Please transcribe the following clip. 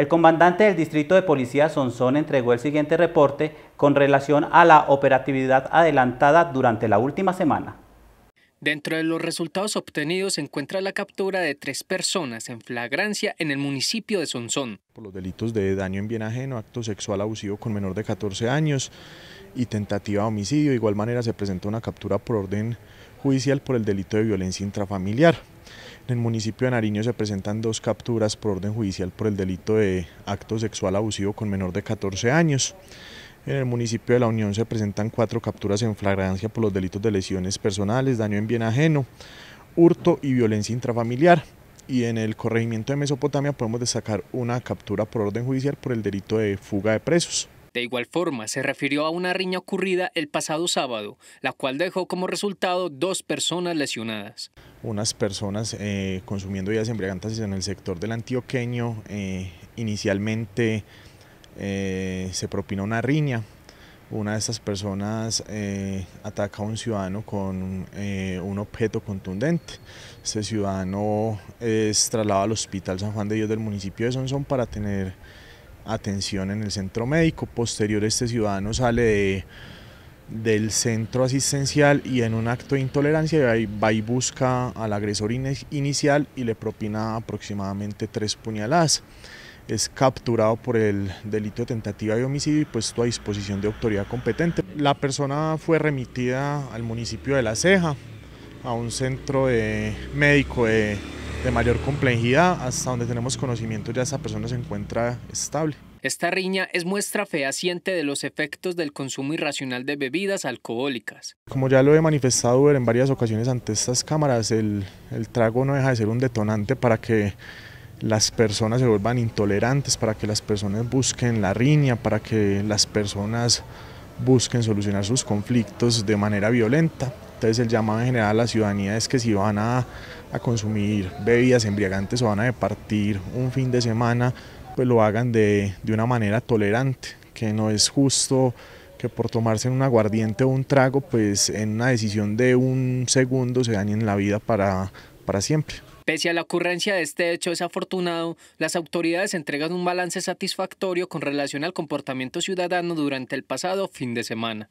El comandante del Distrito de Policía Sonsón entregó el siguiente reporte con relación a la operatividad adelantada durante la última semana. Dentro de los resultados obtenidos se encuentra la captura de tres personas en flagrancia en el municipio de Sonsón. Por los delitos de daño en bien ajeno, acto sexual abusivo con menor de 14 años y tentativa de homicidio. De igual manera se presentó una captura por orden judicial por el delito de violencia intrafamiliar. En el municipio de Nariño se presentan dos capturas por orden judicial por el delito de acto sexual abusivo con menor de 14 años. En el municipio de La Unión se presentan cuatro capturas en flagrancia por los delitos de lesiones personales, daño en bien ajeno, hurto y violencia intrafamiliar. Y en el corregimiento de Mesopotamia podemos destacar una captura por orden judicial por el delito de fuga de presos. De igual forma, se refirió a una riña ocurrida el pasado sábado, la cual dejó como resultado dos personas lesionadas. Unas personas eh, consumiendo vías embriagantes en el sector del antioqueño. Eh, inicialmente eh, se propina una riña. Una de estas personas ataca a un ciudadano con un objeto contundente. Este ciudadano es trasladado al Hospital San Juan de Dios del municipio de Sonsón para tener atención en el centro médico. Posterior este ciudadano sale del centro asistencial y en un acto de intolerancia va y, busca al agresor inicial y le propina aproximadamente tres puñaladas. Es capturado por el delito de tentativa de homicidio y puesto a disposición de autoridad competente. La persona fue remitida al municipio de La Ceja, a un centro médico de de mayor complejidad, hasta donde tenemos conocimiento ya esa persona se encuentra estable. Esta riña es muestra fehaciente de los efectos del consumo irracional de bebidas alcohólicas. Como ya lo he manifestado en varias ocasiones ante estas cámaras, el, el trago no deja de ser un detonante para que las personas se vuelvan intolerantes, para que las personas busquen la riña, para que las personas busquen solucionar sus conflictos de manera violenta. Entonces el llamado en general a la ciudadanía es que si van a a consumir bebidas embriagantes o van a departir un fin de semana, pues lo hagan de, una manera tolerante, que no es justo que por tomarse un aguardiente o un trago, pues en una decisión de un segundo se dañen la vida para, para siempre. Pese a la ocurrencia de este hecho desafortunado, las autoridades entregan un balance satisfactorio con relación al comportamiento ciudadano durante el pasado fin de semana.